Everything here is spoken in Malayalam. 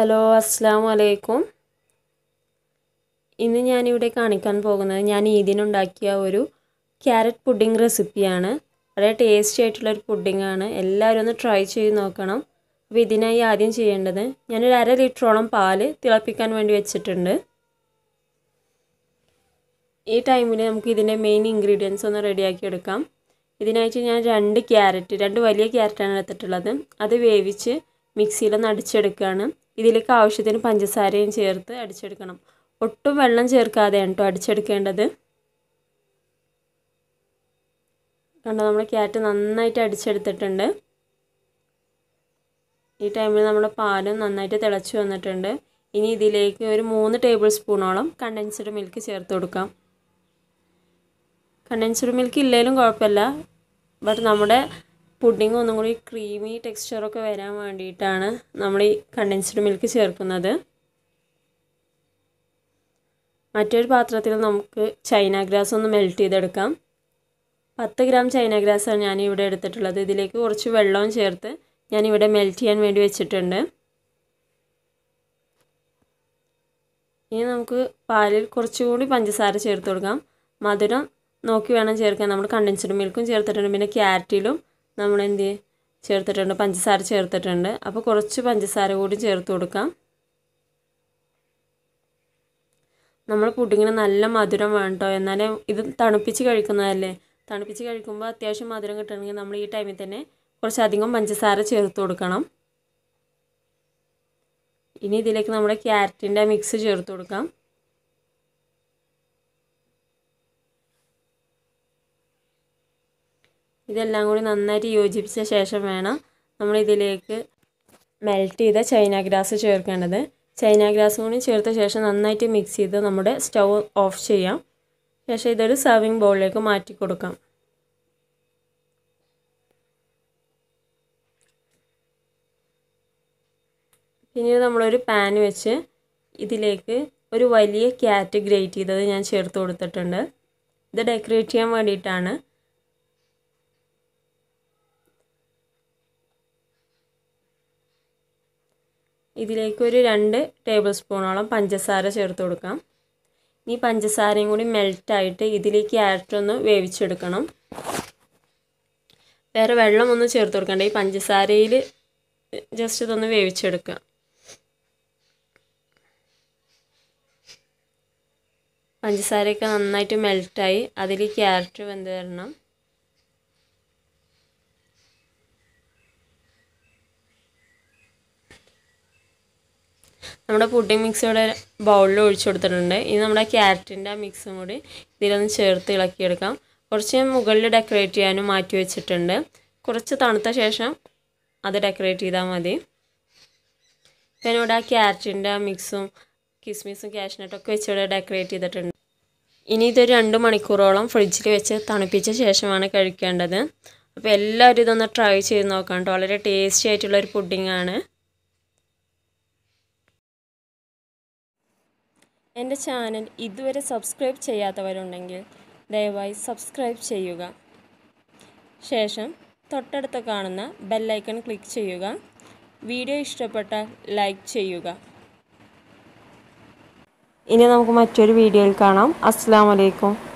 ഹലോ അസ്സാം വലൈക്കും ഇന്ന് ഞാനിവിടെ കാണിക്കാൻ പോകുന്നത് ഞാൻ ഈദിനുണ്ടാക്കിയ ഒരു ക്യാരറ്റ് പുഡിംഗ് റെസിപ്പിയാണ് വളരെ ടേസ്റ്റി ആയിട്ടുള്ള ഒരു ആണ് എല്ലാവരും ഒന്ന് ട്രൈ ചെയ്ത് നോക്കണം അപ്പോൾ ഇതിനായി ആദ്യം ചെയ്യേണ്ടത് ഞാനൊരു അര ലിറ്ററോളം പാല് തിളപ്പിക്കാൻ വേണ്ടി വെച്ചിട്ടുണ്ട് ഈ ടൈമിൽ നമുക്ക് ഇതിൻ്റെ മെയിൻ ഇൻഗ്രീഡിയൻസ് ഒന്ന് റെഡിയാക്കി എടുക്കാം ഇതിനായിട്ട് ഞാൻ രണ്ട് ക്യാരറ്റ് രണ്ട് വലിയ ക്യാരറ്റാണ് എടുത്തിട്ടുള്ളത് അത് വേവിച്ച് മിക്സിയിലൊന്ന് അടിച്ചെടുക്കുകയാണ് ഇതിലേക്ക് ആവശ്യത്തിന് പഞ്ചസാരയും ചേർത്ത് അടിച്ചെടുക്കണം ഒട്ടും വെള്ളം ചേർക്കാതെയാണ് കേട്ടോ അടിച്ചെടുക്കേണ്ടത് കണ്ടോ നമ്മൾ ക്യാറ്റ് നന്നായിട്ട് അടിച്ചെടുത്തിട്ടുണ്ട് ഈ ടൈമിൽ നമ്മുടെ പാലും നന്നായിട്ട് തിളച്ചു വന്നിട്ടുണ്ട് ഇനി ഇതിലേക്ക് ഒരു മൂന്ന് ടേബിൾ സ്പൂണോളം കണ്ടൻസ്ഡ് മിൽക്ക് ചേർത്ത് കൊടുക്കാം കണ്ടൻസ്ഡ് മിൽക്ക് ഇല്ലെങ്കിലും കുഴപ്പമില്ല ബട്ട് നമ്മുടെ പുഡിംഗ് ഒന്നും കൂടി ക്രീമി ടെക്സ്ചറൊക്കെ വരാൻ വേണ്ടിയിട്ടാണ് നമ്മൾ ഈ കണ്ടൻസ്ഡ് മിൽക്ക് ചേർക്കുന്നത് മറ്റൊരു പാത്രത്തിൽ നമുക്ക് ചൈന ഗ്രാസ് ഒന്ന് മെൽറ്റ് ചെയ്തെടുക്കാം പത്ത് ഗ്രാം ചൈന ഗ്രാസാണ് ഞാൻ ഇവിടെ എടുത്തിട്ടുള്ളത് ഇതിലേക്ക് കുറച്ച് വെള്ളവും ചേർത്ത് ഞാനിവിടെ മെൽറ്റ് ചെയ്യാൻ വേണ്ടി വെച്ചിട്ടുണ്ട് ഇനി നമുക്ക് പാലിൽ കുറച്ചുകൂടി പഞ്ചസാര ചേർത്ത് കൊടുക്കാം മധുരം നോക്കി വേണം ചേർക്കാൻ നമ്മൾ കണ്ടൻസ്ഡ് മിൽക്കും ചേർത്തിട്ടുണ്ട് പിന്നെ ക്യാരറ്റിലും നമ്മൾ എന്ത് ചേർത്തിട്ടുണ്ട് പഞ്ചസാര ചേർത്തിട്ടുണ്ട് അപ്പോൾ കുറച്ച് പഞ്ചസാര കൂടി ചേർത്ത് കൊടുക്കാം നമ്മൾ പുഡിങ്ങിന് നല്ല മധുരം വേണ്ടോ എന്നാലേ ഇത് തണുപ്പിച്ച് കഴിക്കുന്നതല്ലേ തണുപ്പിച്ച് കഴിക്കുമ്പോൾ അത്യാവശ്യം മധുരം കിട്ടണമെങ്കിൽ നമ്മൾ ഈ ടൈമിൽ തന്നെ കുറച്ചധികം പഞ്ചസാര ചേർത്ത് കൊടുക്കണം ഇനി ഇതിലേക്ക് നമ്മുടെ ക്യാരറ്റിൻ്റെ മിക്സ് ചേർത്ത് കൊടുക്കാം ഇതെല്ലാം കൂടി നന്നായിട്ട് യോജിപ്പിച്ച ശേഷം വേണം നമ്മളിതിലേക്ക് മെൽറ്റ് ചെയ്ത ചൈന ഗ്രാസ് ചേർക്കേണ്ടത് ചൈന ഗ്രാസ് കൂടി ചേർത്ത ശേഷം നന്നായിട്ട് മിക്സ് ചെയ്ത് നമ്മുടെ സ്റ്റൗ ഓഫ് ചെയ്യാം ശേഷം ഇതൊരു സെർവിങ് ബൗളിലേക്ക് മാറ്റി കൊടുക്കാം പിന്നീട് നമ്മളൊരു പാൻ വെച്ച് ഇതിലേക്ക് ഒരു വലിയ ക്യാറ്റ് ഗ്രേറ്റ് ചെയ്തത് ഞാൻ ചേർത്ത് കൊടുത്തിട്ടുണ്ട് ഇത് ഡെക്കറേറ്റ് ചെയ്യാൻ വേണ്ടിയിട്ടാണ് ഇതിലേക്കൊരു രണ്ട് ടേബിൾ സ്പൂണോളം പഞ്ചസാര ചേർത്ത് കൊടുക്കാം ഇനി പഞ്ചസാരയും കൂടി മെൽറ്റായിട്ട് ഇതിലേക്ക് ക്യാരറ്റ് വേവിച്ചെടുക്കണം വേറെ വെള്ളമൊന്നും ചേർത്ത് കൊടുക്കണ്ട ഈ പഞ്ചസാരയിൽ ജസ്റ്റ് ഇതൊന്ന് വേവിച്ചെടുക്കുക പഞ്ചസാരയൊക്കെ നന്നായിട്ട് മെൽറ്റായി അതിലേക്ക് ക്യാരറ്റ് വെന്ത് തരണം നമ്മുടെ പുഡിംഗ് മിക്സ് ഇവിടെ ബൗളിൽ ഒഴിച്ചു കൊടുത്തിട്ടുണ്ട് ഇനി നമ്മുടെ ക്യാരറ്റിൻ്റെ മിക്സും കൂടി ഇതിലൊന്ന് ചേർത്ത് ഇളക്കിയെടുക്കാം കുറച്ച് മുകളിൽ ഡെക്കറേറ്റ് ചെയ്യാനും മാറ്റി വെച്ചിട്ടുണ്ട് കുറച്ച് തണുത്ത ശേഷം അത് ഡെക്കറേറ്റ് ചെയ്താൽ മതി പിന്നെ ഇവിടെ ആ ക്യാരറ്റിൻ്റെ മിക്സും കിസ്മിസും കാഷ്നട്ടൊക്കെ വെച്ച് ഇവിടെ ഡെക്കറേറ്റ് ചെയ്തിട്ടുണ്ട് ഇനി ഇതൊരു രണ്ട് മണിക്കൂറോളം ഫ്രിഡ്ജിൽ വെച്ച് തണുപ്പിച്ച ശേഷമാണ് കഴിക്കേണ്ടത് അപ്പോൾ എല്ലാവരും ഇതൊന്ന് ട്രൈ ചെയ്ത് നോക്കാം കേട്ടോ വളരെ ടേസ്റ്റി ആയിട്ടുള്ള ഒരു പുഡിംഗ് ആണ് എൻ്റെ ചാനൽ ഇതുവരെ സബ്സ്ക്രൈബ് ചെയ്യാത്തവരുണ്ടെങ്കിൽ ദയവായി സബ്സ്ക്രൈബ് ചെയ്യുക ശേഷം തൊട്ടടുത്ത് കാണുന്ന ബെല്ലൈക്കൺ ക്ലിക്ക് ചെയ്യുക വീഡിയോ ഇഷ്ടപ്പെട്ടാൽ ലൈക്ക് ചെയ്യുക ഇനി നമുക്ക് മറ്റൊരു വീഡിയോയിൽ കാണാം അസ്സാം വലൈക്കും